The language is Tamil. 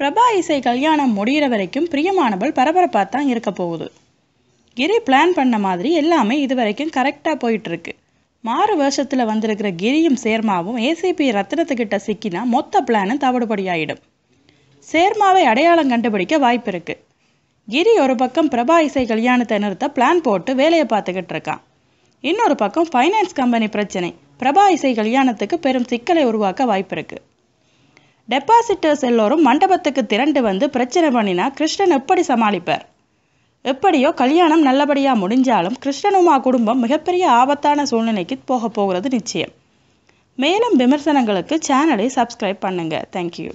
பிரபா இசை கல்யாணம் முடிகிற வரைக்கும் பிரியமானவள் பரபரப்பாக தான் இருக்க போகுது கிரி பிளான் பண்ண மாதிரி எல்லாமே இது வரைக்கும் கரெக்டாக போயிட்டுருக்கு மாறு வருஷத்தில் வந்திருக்கிற கிரியும் சேர்மாவும் ஏசிபி ரத்னத்துக்கிட்ட சிக்கினா மொத்த பிளானும் தவிடுபடியாயிடும் சேர்மாவை அடையாளம் கண்டுபிடிக்க வாய்ப்பு இருக்குது கிரி ஒரு பக்கம் பிரபா இசை கல்யாணத்தை நிறுத்த பிளான் போட்டு வேலையை பார்த்துக்கிட்டு இருக்கான் இன்னொரு பக்கம் ஃபைனான்ஸ் கம்பெனி பிரச்சனை பிரபா இசை கல்யாணத்துக்கு பெரும் சிக்கலை உருவாக்க வாய்ப்பு இருக்குது டெபாசிட்டர்ஸ் எல்லோரும் மண்டபத்துக்கு திரண்டு வந்து பிரச்சனை பண்ணினா கிருஷ்ணன் எப்படி சமாளிப்பார் எப்படியோ கல்யாணம் நல்லபடியாக முடிஞ்சாலும் கிருஷ்ணனுமா குடும்பம் மிகப்பெரிய ஆபத்தான சூழ்நிலைக்கு போக போகிறது நிச்சயம் மேலும் விமர்சனங்களுக்கு சேனலை சப்ஸ்கிரைப் பண்ணுங்கள் தேங்க்யூ